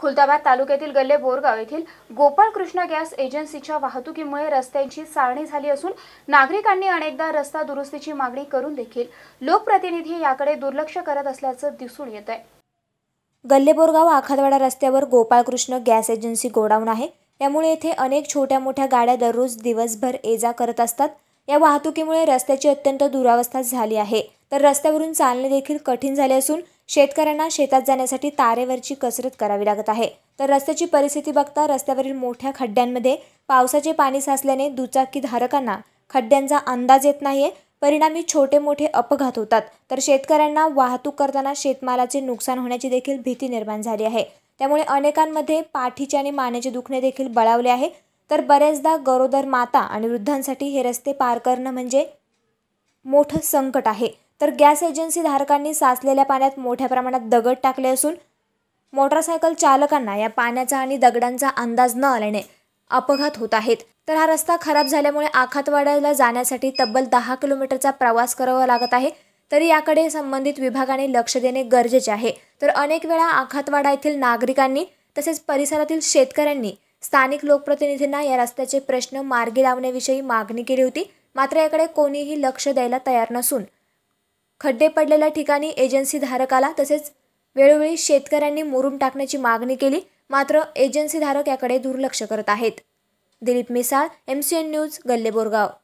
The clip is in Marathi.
खुलताबाद तालुक्यातील गल्ले बोरगाव येथील गोपाळकृष्ण गॅस एजन्सीच्या वाहतुकीमुळे रस्त्यांची चाळणी झाली असून नागरिकांनी अनेकदा रस्ता दुरुस्तीची मागणी करून देखील लोकप्रतिनिधी याकडे दुर्लक्ष करत असल्याचं दिसून येत आहे गल्लेबोरगाव आखादवाडा रस्त्यावर गोपाळकृष्ण गॅस एजन्सी गोडाऊन आहे त्यामुळे येथे अनेक छोट्या मोठ्या गाड्या दररोज दिवसभर ये जा करत असतात या वाहतुकीमुळे रस्त्याची अत्यंत दुरावस्था झाली आहे तर रस्त्यावरून चालणे देखील कठीण झाले असून शेतकऱ्यांना शेतात जाण्यासाठी तारेवरची कसरत करावी लागत आहे तर रस्त्याची परिस्थिती बघता रस्त्यावरील मोठ्या खड्ड्यांमध्ये पावसाचे पाणी साचल्याने दुचाकी धारकांना खड्ड्यांचा अंदाज येत नाहीये परिणामी छोटे मोठे अपघात होतात तर शेतकऱ्यांना वाहतूक करताना शेतमालाचे नुकसान होण्याची देखील भीती निर्माण झाली आहे त्यामुळे अनेकांमध्ये पाठीचे आणि मानेचे दुखणे देखील बळावले आहे तर बऱ्याचदा गरोदर माता आणि वृद्धांसाठी हे रस्ते पार करणं म्हणजे मोठं संकट आहे तर गॅस एजन्सी धारकांनी साचलेल्या पाण्यात मोठ्या प्रमाणात दगड टाकले असून मोटरसायकल चालकांना या पाण्याचा आणि दगडांचा अंदाज न आल्याने अपघात होत आहेत तर हा रस्ता खराब झाल्यामुळे आखातवाड्याला जाण्यासाठी तब्बल दहा किलोमीटरचा प्रवास करावा लागत आहे तरी याकडे संबंधित विभागाने लक्ष देणे गरजेचे आहे तर अनेक वेळा आखातवाडा येथील नागरिकांनी तसेच परिसरातील शेतकऱ्यांनी स्थानिक लोकप्रतिनिधींना या रस्त्याचे प्रश्न मार्गी लावण्याविषयी मागणी केली होती मात्र याकडे कोणीही लक्ष द्यायला तयार नसून खड्डे पडलेल्या ठिकाणी एजन्सी धारकाला तसेच वेळोवेळी शेतकऱ्यांनी मोरून टाकण्याची मागणी केली मात्र एजन्सी धारक याकडे दुर्लक्ष करत आहेत Dilip Misal M C N news गल्लेबोरगाव